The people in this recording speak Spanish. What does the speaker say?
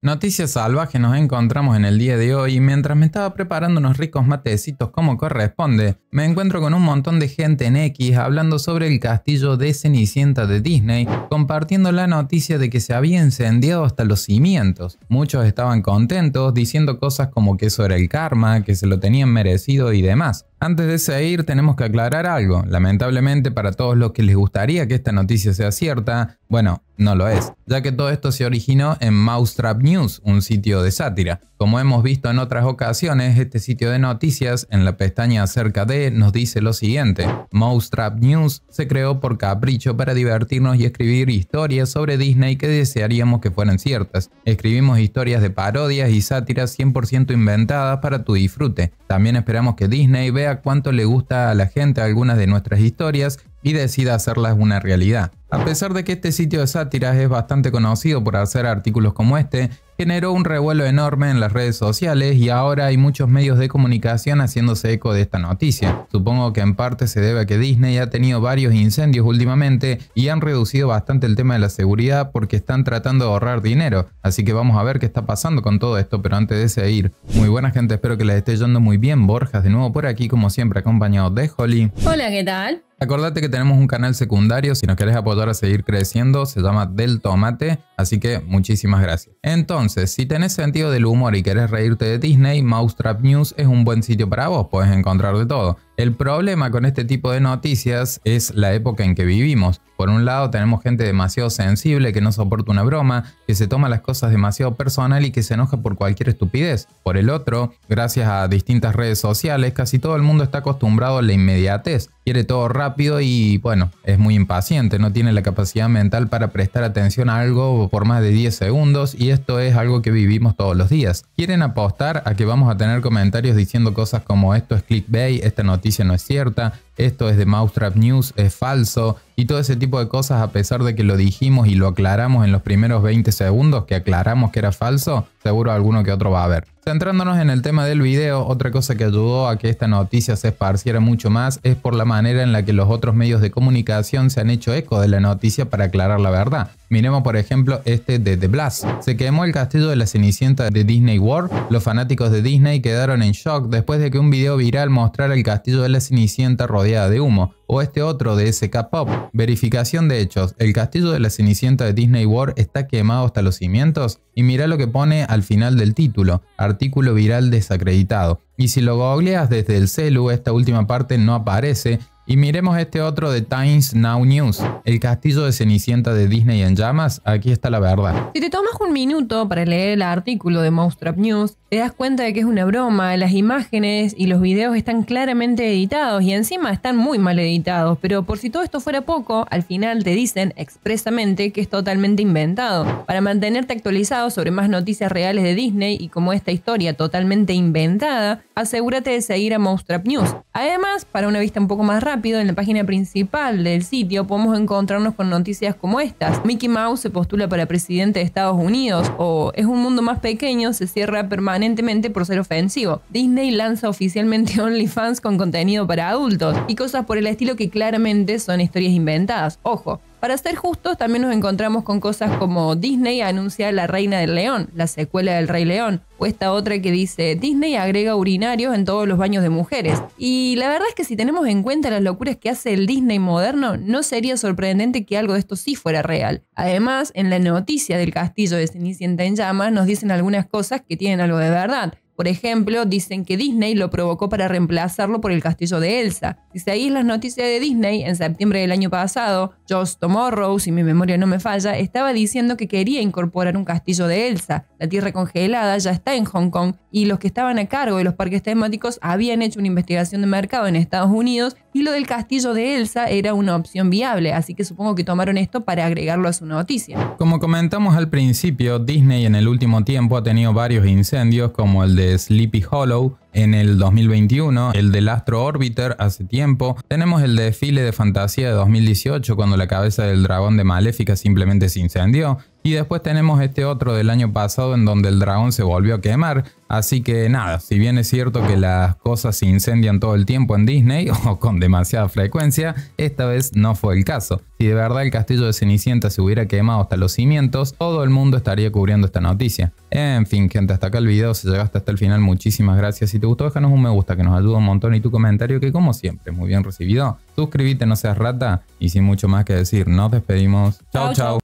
Noticias salvajes nos encontramos en el día de hoy mientras me estaba preparando unos ricos matecitos como corresponde, me encuentro con un montón de gente en X hablando sobre el castillo de Cenicienta de Disney, compartiendo la noticia de que se había incendiado hasta los cimientos. Muchos estaban contentos, diciendo cosas como que eso era el karma, que se lo tenían merecido y demás. Antes de seguir tenemos que aclarar algo, lamentablemente para todos los que les gustaría que esta noticia sea cierta, bueno, no lo es, ya que todo esto se originó en Mousetrap News, un sitio de sátira. Como hemos visto en otras ocasiones, este sitio de noticias en la pestaña acerca de nos dice lo siguiente. Mousetrap News se creó por capricho para divertirnos y escribir historias sobre Disney que desearíamos que fueran ciertas. Escribimos historias de parodias y sátiras 100% inventadas para tu disfrute. También esperamos que Disney vea cuánto le gusta a la gente algunas de nuestras historias y decida hacerlas una realidad. A pesar de que este sitio de sátiras es bastante conocido por hacer artículos como este, generó un revuelo enorme en las redes sociales y ahora hay muchos medios de comunicación haciéndose eco de esta noticia. Supongo que en parte se debe a que Disney ha tenido varios incendios últimamente y han reducido bastante el tema de la seguridad porque están tratando de ahorrar dinero. Así que vamos a ver qué está pasando con todo esto, pero antes de seguir, muy buena gente, espero que les esté yendo muy bien. Borjas de nuevo por aquí, como siempre, acompañado de Holly. Hola, ¿qué tal? Acordate que tenemos un canal secundario, si nos querés apoyar a seguir creciendo, se llama Del Tomate Así que muchísimas gracias. Entonces, si tenés sentido del humor y querés reírte de Disney, Mousetrap News es un buen sitio para vos, puedes encontrar de todo. El problema con este tipo de noticias es la época en que vivimos. Por un lado tenemos gente demasiado sensible que no soporta una broma, que se toma las cosas demasiado personal y que se enoja por cualquier estupidez. Por el otro, gracias a distintas redes sociales, casi todo el mundo está acostumbrado a la inmediatez. Quiere todo rápido y bueno, es muy impaciente, no tiene la capacidad mental para prestar atención a algo por más de 10 segundos y esto es algo que vivimos todos los días. Quieren apostar a que vamos a tener comentarios diciendo cosas como esto es clickbait, esta noticia no es cierta, esto es de Mousetrap News, es falso, y todo ese tipo de cosas, a pesar de que lo dijimos y lo aclaramos en los primeros 20 segundos, que aclaramos que era falso, seguro alguno que otro va a haber. Centrándonos en el tema del video, otra cosa que ayudó a que esta noticia se esparciera mucho más es por la manera en la que los otros medios de comunicación se han hecho eco de la noticia para aclarar la verdad. Miremos por ejemplo este de The Blast. Se quemó el castillo de la Cenicienta de Disney World. Los fanáticos de Disney quedaron en shock después de que un video viral mostrara el castillo de la Cenicienta rodeado de humo, o este otro de SK Pop. Verificación de hechos, el castillo de la Cenicienta de Disney World está quemado hasta los cimientos y mira lo que pone al final del título, artículo viral desacreditado. Y si lo googleas desde el celu, esta última parte no aparece y miremos este otro de Times Now News, el castillo de Cenicienta de Disney en llamas, aquí está la verdad. Si te tomas un minuto para leer el artículo de Mousetrap News, te das cuenta de que es una broma, las imágenes y los videos están claramente editados y encima están muy mal editados, pero por si todo esto fuera poco, al final te dicen expresamente que es totalmente inventado. Para mantenerte actualizado sobre más noticias reales de Disney y como esta historia totalmente inventada, asegúrate de seguir a Mousetrap News. Además, para una vista un poco más rápida, en la página principal del sitio podemos encontrarnos con noticias como estas. Mickey Mouse se postula para presidente de Estados Unidos o es un mundo más pequeño, se cierra permanentemente por ser ofensivo. Disney lanza oficialmente OnlyFans con contenido para adultos y cosas por el estilo que claramente son historias inventadas. Ojo, para ser justos, también nos encontramos con cosas como Disney anuncia La Reina del León, la secuela del Rey León, o esta otra que dice Disney agrega urinarios en todos los baños de mujeres. Y la verdad es que si tenemos en cuenta las locuras que hace el Disney moderno, no sería sorprendente que algo de esto sí fuera real. Además, en la noticia del castillo de Cenicienta en llamas nos dicen algunas cosas que tienen algo de verdad. Por ejemplo, dicen que Disney lo provocó para reemplazarlo por el castillo de Elsa. Si seguís las noticias de Disney, en septiembre del año pasado, Josh Tomorrow, si mi memoria no me falla, estaba diciendo que quería incorporar un castillo de Elsa. La tierra congelada ya está en Hong Kong y los que estaban a cargo de los parques temáticos habían hecho una investigación de mercado en Estados Unidos y lo del castillo de Elsa era una opción viable, así que supongo que tomaron esto para agregarlo a su noticia. Como comentamos al principio, Disney en el último tiempo ha tenido varios incendios como el de Sleepy Hollow, en el 2021, el del Astro Orbiter hace tiempo, tenemos el desfile de fantasía de 2018 cuando la cabeza del dragón de Maléfica simplemente se incendió, y después tenemos este otro del año pasado en donde el dragón se volvió a quemar. Así que nada, si bien es cierto que las cosas se incendian todo el tiempo en Disney o con demasiada frecuencia, esta vez no fue el caso. Si de verdad el castillo de Cenicienta se hubiera quemado hasta los cimientos, todo el mundo estaría cubriendo esta noticia. En fin, gente, hasta acá el video, si llegaste hasta el final, muchísimas gracias. Si te gustó, déjanos un me gusta que nos ayuda un montón y tu comentario que como siempre, muy bien recibido. Suscríbete, no seas rata y sin mucho más que decir, nos despedimos. Chao, chao.